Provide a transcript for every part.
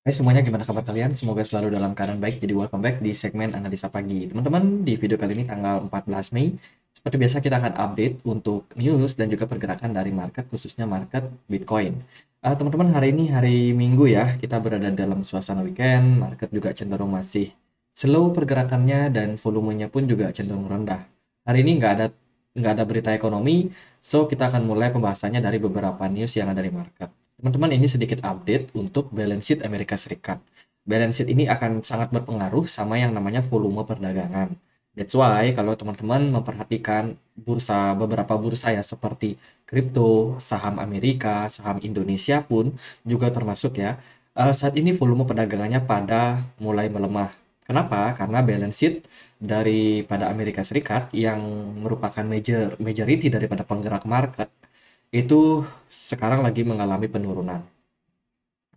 Hai semuanya, gimana kabar kalian? Semoga selalu dalam keadaan baik. Jadi welcome back di segmen Analisa Pagi. Teman-teman, di video kali ini tanggal 14 Mei, seperti biasa kita akan update untuk news dan juga pergerakan dari market, khususnya market Bitcoin. teman eh, teman-teman, hari ini hari Minggu ya, kita berada dalam suasana weekend, market juga cenderung masih slow pergerakannya dan volumenya pun juga cenderung rendah. Hari ini nggak ada nggak ada berita ekonomi, so kita akan mulai pembahasannya dari beberapa news yang ada di market. Teman-teman ini sedikit update untuk balance sheet Amerika Serikat. Balance sheet ini akan sangat berpengaruh sama yang namanya volume perdagangan. That's why kalau teman-teman memperhatikan bursa beberapa bursa ya seperti kripto, saham Amerika, saham Indonesia pun juga termasuk ya. Uh, saat ini volume perdagangannya pada mulai melemah. Kenapa? Karena balance sheet daripada Amerika Serikat yang merupakan major majority daripada penggerak market itu sekarang lagi mengalami penurunan.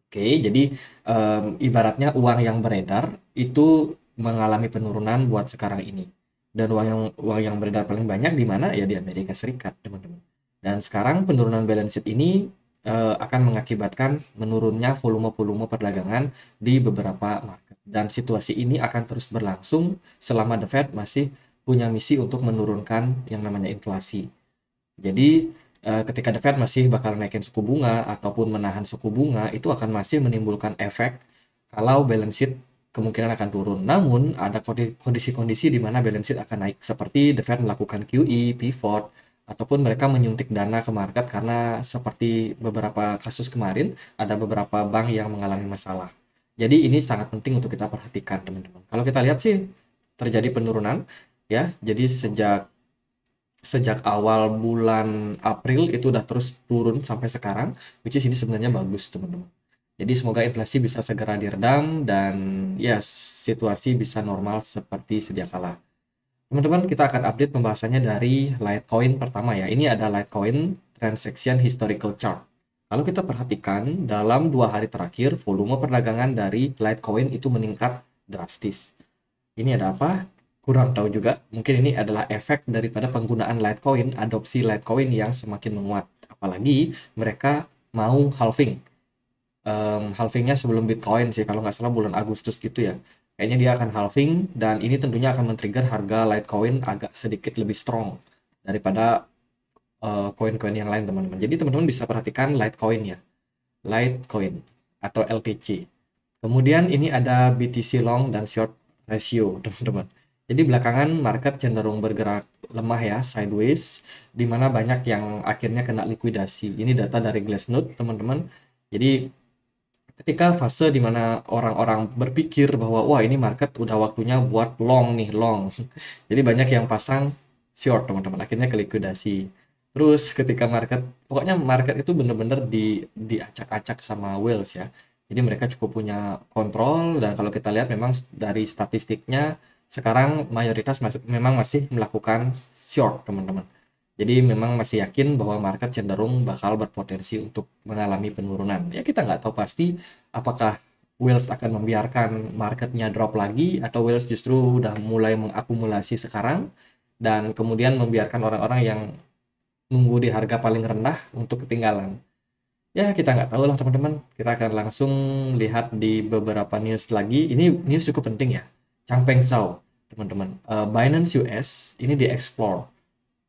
Oke, jadi um, ibaratnya uang yang beredar itu mengalami penurunan buat sekarang ini. Dan uang yang uang yang beredar paling banyak di mana? Ya di Amerika Serikat, teman-teman. Dan sekarang penurunan balance sheet ini uh, akan mengakibatkan menurunnya volume-volume perdagangan di beberapa market. Dan situasi ini akan terus berlangsung selama The Fed masih punya misi untuk menurunkan yang namanya inflasi. Jadi Eh, ketika The Fed masih bakal naikin suku bunga ataupun menahan suku bunga itu akan masih menimbulkan efek kalau balance sheet kemungkinan akan turun. Namun ada kondisi-kondisi di mana balance sheet akan naik seperti The Fed melakukan QE, pivot, ataupun mereka menyuntik dana ke market karena seperti beberapa kasus kemarin ada beberapa bank yang mengalami masalah. Jadi ini sangat penting untuk kita perhatikan teman-teman. Kalau kita lihat sih terjadi penurunan ya. Jadi sejak sejak awal bulan April itu udah terus turun sampai sekarang, which is ini sebenarnya bagus teman-teman. Jadi semoga inflasi bisa segera diredam dan ya situasi bisa normal seperti sedia kala. Teman-teman kita akan update pembahasannya dari Litecoin pertama ya. Ini ada Litecoin Transaction Historical Chart. Kalau kita perhatikan dalam dua hari terakhir volume perdagangan dari Litecoin itu meningkat drastis. Ini ada apa? kurang tahu juga. Mungkin ini adalah efek daripada penggunaan Litecoin, adopsi Litecoin yang semakin menguat. Apalagi mereka mau halving. Um, halvingnya sebelum Bitcoin sih, kalau nggak salah bulan Agustus gitu ya. Kayaknya dia akan halving dan ini tentunya akan men-trigger harga Litecoin agak sedikit lebih strong daripada eh, koin-koin uh, yang lain teman-teman. Jadi teman-teman bisa perhatikan Litecoin ya. Litecoin atau LTC. Kemudian ini ada BTC long dan short ratio teman-teman jadi belakangan market cenderung bergerak lemah ya, sideways, di mana banyak yang akhirnya kena likuidasi. Ini data dari Glassnode, teman-teman. Jadi ketika fase di mana orang-orang berpikir bahwa wah ini market udah waktunya buat long nih, long. Jadi banyak yang pasang short, teman-teman. Akhirnya ke likuidasi. Terus ketika market, pokoknya market itu bener-bener di diacak-acak sama whales ya. Jadi mereka cukup punya kontrol dan kalau kita lihat memang dari statistiknya sekarang mayoritas masih, memang masih melakukan short teman-teman jadi memang masih yakin bahwa market cenderung bakal berpotensi untuk mengalami penurunan ya kita nggak tahu pasti apakah Wells akan membiarkan marketnya drop lagi atau Wells justru udah mulai mengakumulasi sekarang dan kemudian membiarkan orang-orang yang nunggu di harga paling rendah untuk ketinggalan ya kita nggak tahu lah teman-teman kita akan langsung lihat di beberapa news lagi ini news cukup penting ya Changpeng Sao teman-teman uh, Binance US ini di explore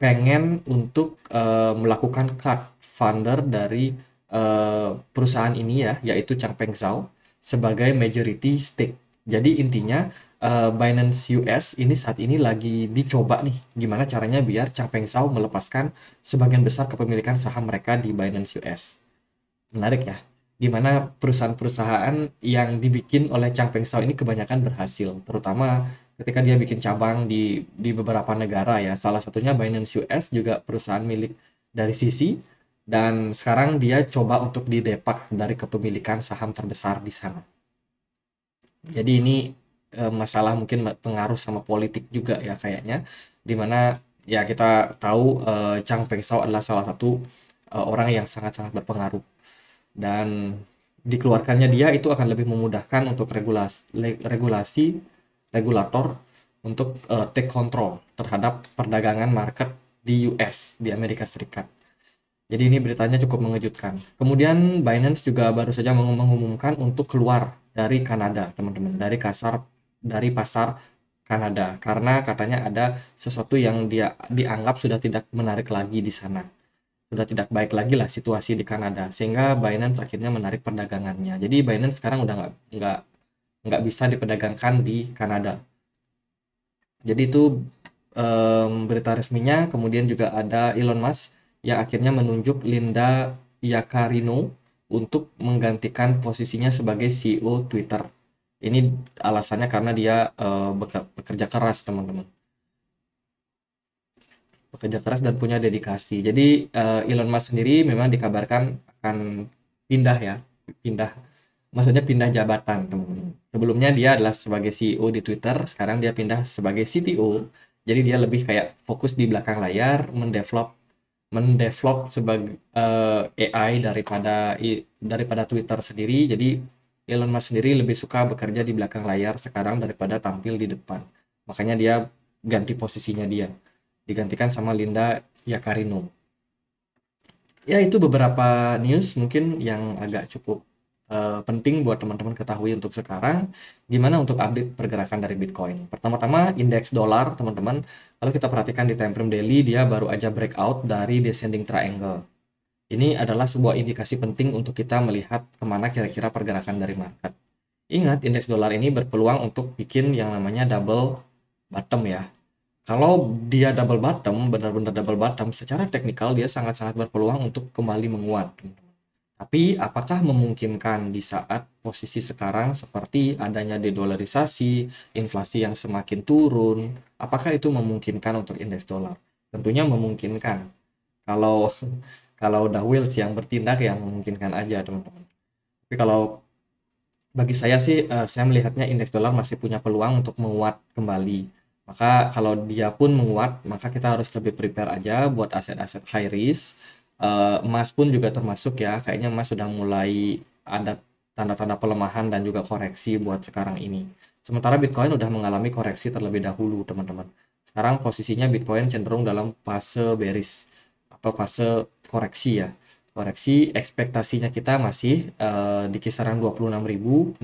pengen untuk uh, melakukan cut funder dari uh, perusahaan ini ya yaitu Changpeng Zhao sebagai majority stake jadi intinya uh, Binance US ini saat ini lagi dicoba nih gimana caranya biar Changpeng Zhao melepaskan sebagian besar kepemilikan saham mereka di Binance US. Menarik ya di mana perusahaan-perusahaan yang dibikin oleh Chang Peng Shao ini kebanyakan berhasil terutama ketika dia bikin cabang di di beberapa negara ya salah satunya Binance US juga perusahaan milik dari sisi dan sekarang dia coba untuk didepak dari kepemilikan saham terbesar di sana jadi ini e, masalah mungkin pengaruh sama politik juga ya kayaknya di mana ya kita tahu e, Chang Peng Shao adalah salah satu e, orang yang sangat-sangat berpengaruh dan dikeluarkannya dia itu akan lebih memudahkan untuk regulasi regulasi regulator untuk uh, take control terhadap perdagangan market di US di Amerika Serikat. Jadi ini beritanya cukup mengejutkan. Kemudian Binance juga baru saja mengumumkan untuk keluar dari Kanada, teman-teman, dari kasar dari pasar Kanada karena katanya ada sesuatu yang dia dianggap sudah tidak menarik lagi di sana udah tidak baik lagi lah situasi di Kanada sehingga Binance akhirnya menarik perdagangannya jadi Binance sekarang udah nggak nggak nggak bisa diperdagangkan di Kanada jadi itu um, berita resminya kemudian juga ada Elon Musk yang akhirnya menunjuk Linda Yacarino untuk menggantikan posisinya sebagai CEO Twitter ini alasannya karena dia uh, bekerja keras teman-teman bekerja keras dan punya dedikasi. Jadi uh, Elon Musk sendiri memang dikabarkan akan pindah ya, pindah. Maksudnya pindah jabatan, Sebelumnya dia adalah sebagai CEO di Twitter, sekarang dia pindah sebagai CTO. Jadi dia lebih kayak fokus di belakang layar, mendevelop mendevelop sebagai uh, eh, AI daripada daripada Twitter sendiri. Jadi Elon Musk sendiri lebih suka bekerja di belakang layar sekarang daripada tampil di depan. Makanya dia ganti posisinya dia digantikan sama Linda Yakarino. Ya itu beberapa news mungkin yang agak cukup uh, penting buat teman-teman ketahui untuk sekarang. Gimana untuk update pergerakan dari Bitcoin? Pertama-tama indeks dolar teman-teman. Kalau kita perhatikan di time frame daily dia baru aja breakout dari descending triangle. Ini adalah sebuah indikasi penting untuk kita melihat kemana kira-kira pergerakan dari market. Ingat, indeks dolar ini berpeluang untuk bikin yang namanya double bottom ya, kalau dia double bottom, benar-benar double bottom, secara teknikal dia sangat-sangat berpeluang untuk kembali menguat. Tapi apakah memungkinkan di saat posisi sekarang seperti adanya dedolarisasi, inflasi yang semakin turun, apakah itu memungkinkan untuk indeks dolar? Tentunya memungkinkan. Kalau kalau udah Wills yang bertindak yang memungkinkan aja, teman-teman. Tapi kalau bagi saya sih, eh, saya melihatnya indeks dolar masih punya peluang untuk menguat kembali maka kalau dia pun menguat, maka kita harus lebih prepare aja buat aset-aset high risk. Eh, emas pun juga termasuk ya, kayaknya emas sudah mulai ada tanda-tanda pelemahan dan juga koreksi buat sekarang ini. Sementara Bitcoin udah mengalami koreksi terlebih dahulu, teman-teman. Sekarang posisinya Bitcoin cenderung dalam fase bearish atau fase koreksi ya. Koreksi ekspektasinya kita masih uh, di kisaran 26.600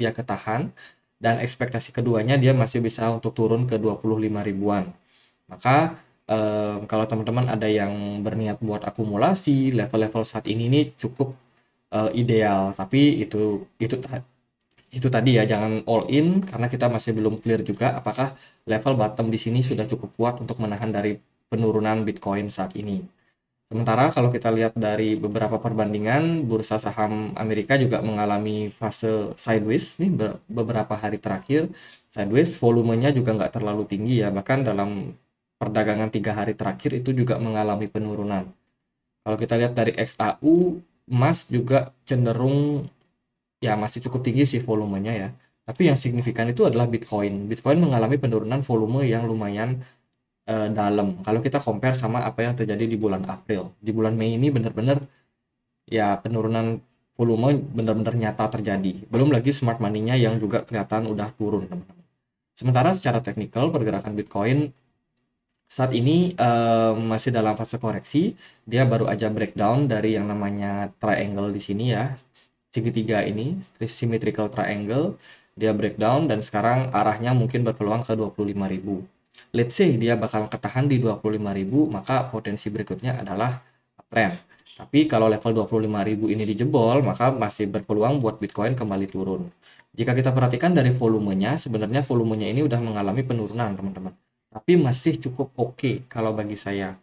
dia ketahan dan ekspektasi keduanya dia masih bisa untuk turun ke 25 ribuan. Maka um, kalau teman-teman ada yang berniat buat akumulasi, level-level saat ini ini cukup uh, ideal, tapi itu itu itu tadi ya jangan all in karena kita masih belum clear juga apakah level bottom di sini sudah cukup kuat untuk menahan dari penurunan Bitcoin saat ini. Sementara kalau kita lihat dari beberapa perbandingan, bursa saham Amerika juga mengalami fase sideways nih beberapa hari terakhir. Sideways volumenya juga nggak terlalu tinggi ya, bahkan dalam perdagangan tiga hari terakhir itu juga mengalami penurunan. Kalau kita lihat dari XAU, emas juga cenderung ya masih cukup tinggi sih volumenya ya. Tapi yang signifikan itu adalah Bitcoin. Bitcoin mengalami penurunan volume yang lumayan uh, dalam kalau kita compare sama apa yang terjadi di bulan April di bulan Mei ini benar-benar ya penurunan volume benar-benar nyata terjadi belum lagi smart money-nya yang juga kelihatan udah turun teman-teman sementara secara teknikal pergerakan Bitcoin saat ini uh, masih dalam fase koreksi dia baru aja breakdown dari yang namanya triangle di sini ya segitiga ini symmetrical triangle dia breakdown dan sekarang arahnya mungkin berpeluang ke 25.000 let's say dia bakal ketahan di 25.000 maka potensi berikutnya adalah uptrend tapi kalau level 25.000 ini dijebol maka masih berpeluang buat Bitcoin kembali turun jika kita perhatikan dari volumenya sebenarnya volumenya ini udah mengalami penurunan teman-teman tapi masih cukup oke okay kalau bagi saya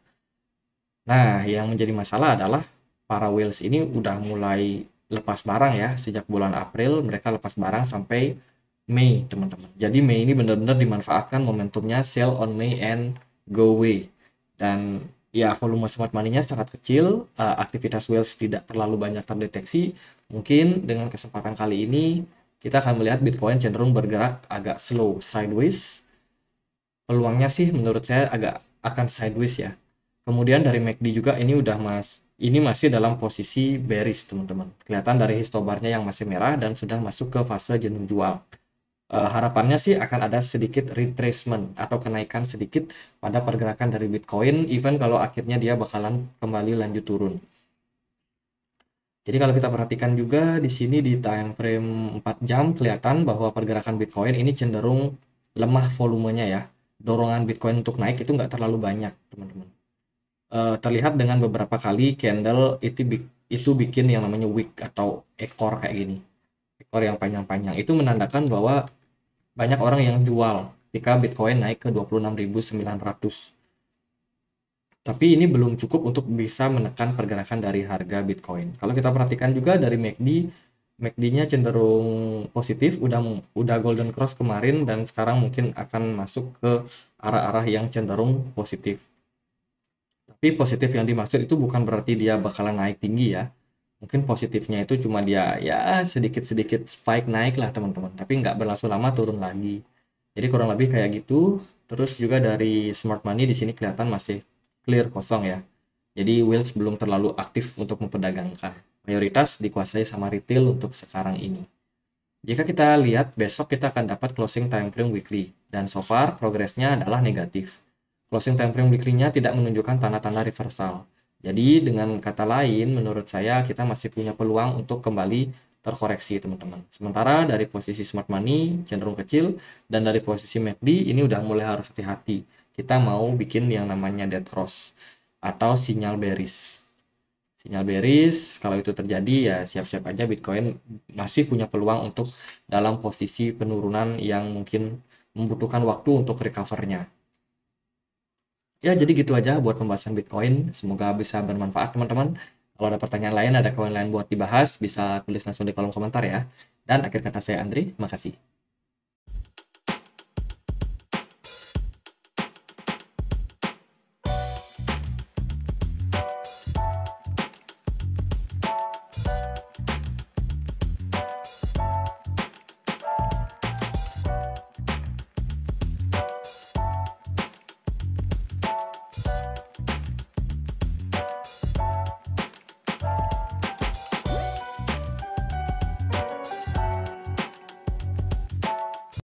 nah yang menjadi masalah adalah para whales ini udah mulai lepas barang ya sejak bulan April mereka lepas barang sampai May teman-teman. Jadi May ini benar-benar dimanfaatkan momentumnya sell on May and go away. Dan ya volume smart money-nya sangat kecil, uh, aktivitas whales tidak terlalu banyak terdeteksi. Mungkin dengan kesempatan kali ini kita akan melihat Bitcoin cenderung bergerak agak slow sideways. Peluangnya sih menurut saya agak akan sideways ya. Kemudian dari MACD juga ini udah mas ini masih dalam posisi bearish teman-teman. Kelihatan dari histobarnya yang masih merah dan sudah masuk ke fase jenuh jual. Eh, harapannya sih akan ada sedikit retracement atau kenaikan sedikit pada pergerakan dari Bitcoin even kalau akhirnya dia bakalan kembali lanjut turun. Jadi kalau kita perhatikan juga di sini di time frame 4 jam kelihatan bahwa pergerakan Bitcoin ini cenderung lemah volumenya ya. Dorongan Bitcoin untuk naik itu nggak terlalu banyak, teman-teman. Uh, terlihat dengan beberapa kali candle itu itu bikin yang namanya wick atau ekor kayak gini ekor yang panjang-panjang itu menandakan bahwa banyak orang yang jual ketika Bitcoin naik ke 26.900. Tapi ini belum cukup untuk bisa menekan pergerakan dari harga Bitcoin. Kalau kita perhatikan juga dari MACD, e MACD-nya e cenderung positif, udah udah golden cross kemarin dan sekarang mungkin akan masuk ke arah-arah yang cenderung positif. Tapi positif yang dimaksud itu bukan berarti dia bakalan naik tinggi ya mungkin positifnya itu cuma dia ya sedikit-sedikit spike naik lah teman-teman tapi nggak berlangsung lama turun lagi jadi kurang lebih kayak gitu terus juga dari smart money di sini kelihatan masih clear kosong ya jadi Wheels belum terlalu aktif untuk memperdagangkan mayoritas dikuasai sama retail untuk sekarang ini jika kita lihat besok kita akan dapat closing time frame weekly dan so far progresnya adalah negatif closing time frame weekly-nya tidak menunjukkan tanda-tanda reversal jadi dengan kata lain, menurut saya kita masih punya peluang untuk kembali terkoreksi teman-teman. Sementara dari posisi smart money cenderung kecil dan dari posisi MACD ini udah mulai harus hati-hati. Kita mau bikin yang namanya dead cross atau sinyal bearish. Sinyal bearish kalau itu terjadi ya siap-siap aja Bitcoin masih punya peluang untuk dalam posisi penurunan yang mungkin membutuhkan waktu untuk recovernya. Ya, jadi gitu aja buat pembahasan Bitcoin. Semoga bisa bermanfaat, teman-teman. Kalau ada pertanyaan lain, ada kawan lain buat dibahas, bisa tulis langsung di kolom komentar ya. Dan akhir kata saya Andri, makasih.